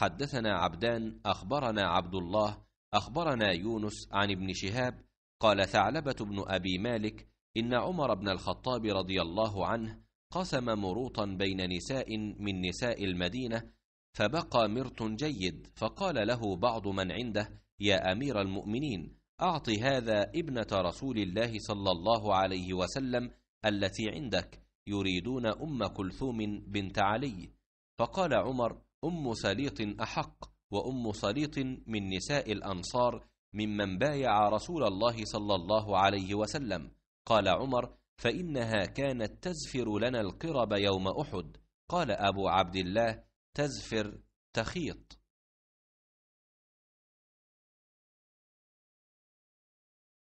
حدثنا عبدان اخبرنا عبد الله اخبرنا يونس عن ابن شهاب قال ثعلبه بن ابي مالك ان عمر بن الخطاب رضي الله عنه قسم مروطا بين نساء من نساء المدينه فبقى مرط جيد فقال له بعض من عنده يا امير المؤمنين اعط هذا ابنه رسول الله صلى الله عليه وسلم التي عندك يريدون ام كلثوم بنت علي فقال عمر أم سليط أحق وأم سليط من نساء الأنصار ممن بايع رسول الله صلى الله عليه وسلم قال عمر فإنها كانت تزفر لنا القرب يوم أحد قال أبو عبد الله تزفر تخيط